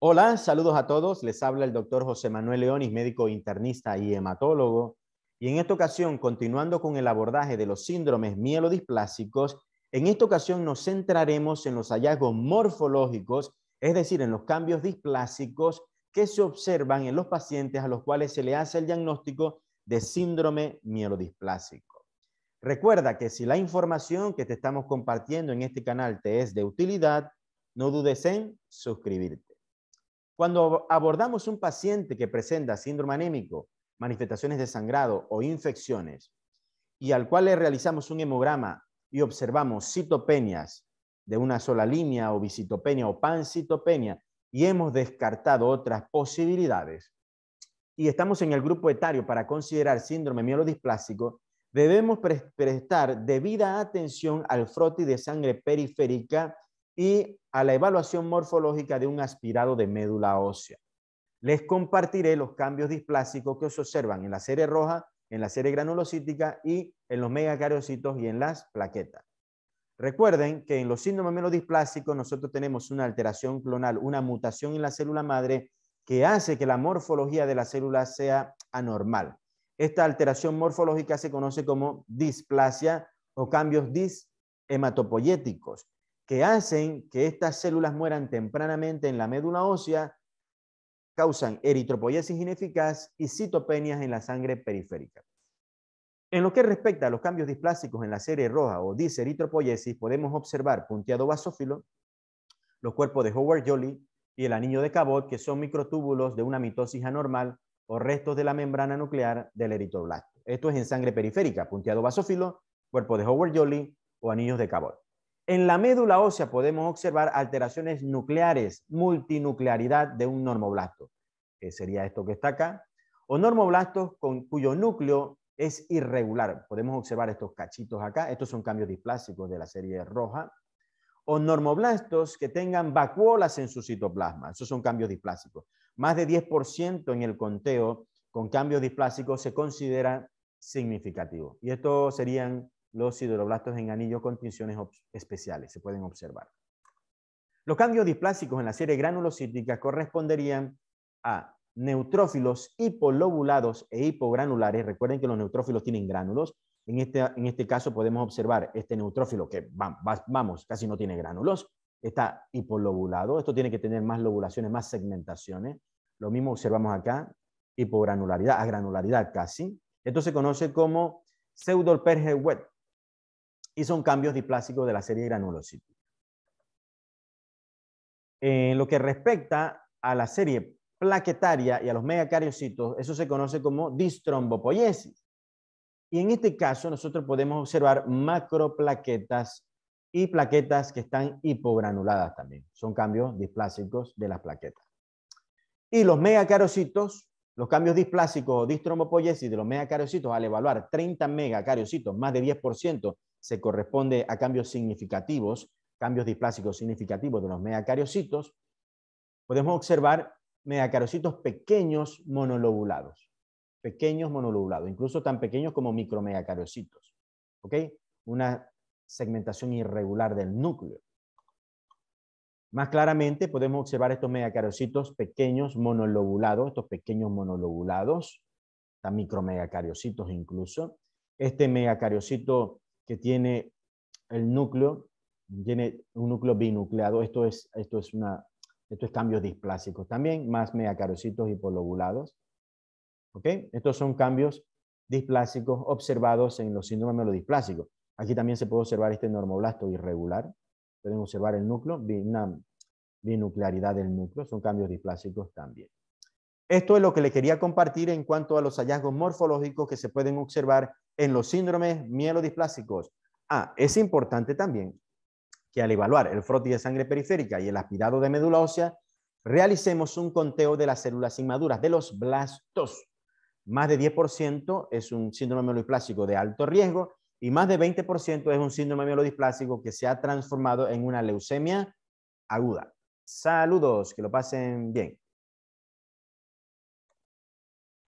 Hola, saludos a todos. Les habla el doctor José Manuel Leónis, médico internista y hematólogo. Y en esta ocasión, continuando con el abordaje de los síndromes mielodisplásicos, en esta ocasión nos centraremos en los hallazgos morfológicos, es decir, en los cambios displásicos que se observan en los pacientes a los cuales se le hace el diagnóstico de síndrome mielodisplásico. Recuerda que si la información que te estamos compartiendo en este canal te es de utilidad, no dudes en suscribirte. Cuando abordamos un paciente que presenta síndrome anémico, manifestaciones de sangrado o infecciones, y al cual le realizamos un hemograma y observamos citopenias de una sola línea o visitopenia o pancitopenia, y hemos descartado otras posibilidades, y estamos en el grupo etario para considerar síndrome mielodisplásico, debemos prestar debida atención al frotis de sangre periférica y a la evaluación morfológica de un aspirado de médula ósea. Les compartiré los cambios displásicos que se observan en la serie roja, en la serie granulocítica y en los megacariocitos y en las plaquetas. Recuerden que en los síndromes melodisplásicos nosotros tenemos una alteración clonal, una mutación en la célula madre que hace que la morfología de la célula sea anormal. Esta alteración morfológica se conoce como displasia o cambios dishematopoyéticos que hacen que estas células mueran tempranamente en la médula ósea, causan eritropoiesis ineficaz y citopenias en la sangre periférica. En lo que respecta a los cambios displásicos en la serie roja o diseritropoiesis, podemos observar punteado basófilo, los cuerpos de Howard Jolly y el anillo de Cabot, que son microtúbulos de una mitosis anormal o restos de la membrana nuclear del eritroblasto. Esto es en sangre periférica, punteado basófilo, cuerpo de Howard Jolly o anillos de Cabot. En la médula ósea podemos observar alteraciones nucleares, multinuclearidad de un normoblasto, que sería esto que está acá, o normoblastos con, cuyo núcleo es irregular. Podemos observar estos cachitos acá, estos son cambios displásicos de la serie roja, o normoblastos que tengan vacuolas en su citoplasma, esos son cambios displásicos. Más de 10% en el conteo con cambios displásicos se considera significativo. Y estos serían los hidroblastos en anillo con tinciones especiales, se pueden observar. Los cambios displásicos en la serie granulocítica corresponderían a neutrófilos hipolobulados e hipogranulares. Recuerden que los neutrófilos tienen gránulos. En este, en este caso podemos observar este neutrófilo que, vamos, casi no tiene gránulos. Está hipolobulado. Esto tiene que tener más lobulaciones, más segmentaciones. Lo mismo observamos acá, hipogranularidad, a granularidad casi. Esto se conoce como wet, y son cambios displásicos de la serie granulocítica. En lo que respecta a la serie plaquetaria y a los megacariocitos, eso se conoce como distrombopoiesis. Y en este caso nosotros podemos observar macroplaquetas y plaquetas que están hipogranuladas también. Son cambios displásicos de las plaquetas. Y los megacariocitos los cambios displásicos o distromopoyesis de los megacariocitos al evaluar 30 megacariocitos, más de 10%, se corresponde a cambios significativos, cambios displásicos significativos de los megacariocitos. Podemos observar megacariocitos pequeños monolobulados, pequeños monolobulados, incluso tan pequeños como micromegacariocitos. Una segmentación irregular del núcleo. Más claramente podemos observar estos megacariocitos pequeños monolobulados, estos pequeños monolobulados, hasta micromegacariocitos incluso. Este megacariocito que tiene el núcleo, tiene un núcleo binucleado, esto es, una, cambios displásicos también, más megacariocitos hipolobulados. ¿Okay? Estos son cambios displásicos observados en los síndromes melodisplásicos. Aquí también se puede observar este normoblasto irregular. Pueden observar el núcleo, binuclearidad del núcleo, son cambios displásicos también. Esto es lo que le quería compartir en cuanto a los hallazgos morfológicos que se pueden observar en los síndromes mielodisplásicos. Ah, es importante también que al evaluar el frotis de sangre periférica y el aspirado de médula ósea, realicemos un conteo de las células inmaduras, de los blastos. Más de 10% es un síndrome mielodisplásico de alto riesgo y más de 20% es un síndrome mielodisplásico que se ha transformado en una leucemia aguda. Saludos, que lo pasen bien.